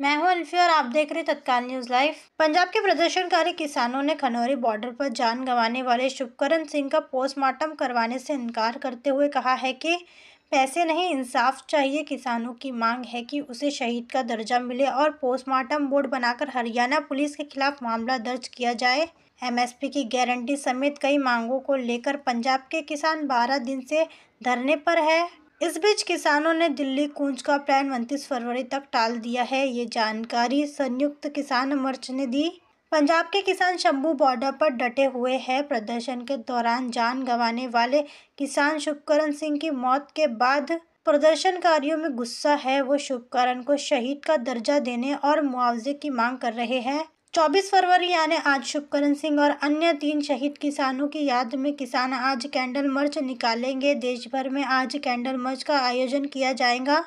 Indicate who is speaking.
Speaker 1: मैं हूं अल्फी और आप देख रहे हैं तत्काल न्यूज लाइव पंजाब के प्रदर्शनकारी किसानों ने खनौरी बॉर्डर पर जान गंवाने वाले शुभकरण सिंह का पोस्टमार्टम करवाने से इनकार करते हुए कहा है कि पैसे नहीं इंसाफ चाहिए किसानों की मांग है कि उसे शहीद का दर्जा मिले और पोस्टमार्टम बोर्ड बनाकर हरियाणा पुलिस के खिलाफ मामला दर्ज किया जाए एमएसपी की गारंटी समेत कई मांगों को लेकर पंजाब के किसान बारह दिन से धरने पर है इस बीच किसानों ने दिल्ली कूंज का प्लान उनतीस फरवरी तक टाल दिया है ये जानकारी संयुक्त किसान मोर्च ने दी पंजाब के किसान शंभू बॉर्डर पर डटे हुए हैं प्रदर्शन के दौरान जान गंवाने वाले किसान शुभकरण सिंह की मौत के बाद प्रदर्शनकारियों में गुस्सा है वो शुभकरण को शहीद का दर्जा देने और मुआवजे की मांग कर रहे हैं 24 फरवरी यानी आज शुभकरण सिंह और अन्य तीन शहीद किसानों की याद में किसान आज कैंडल मर्च निकालेंगे देश भर में आज कैंडल मर्च का आयोजन किया जाएगा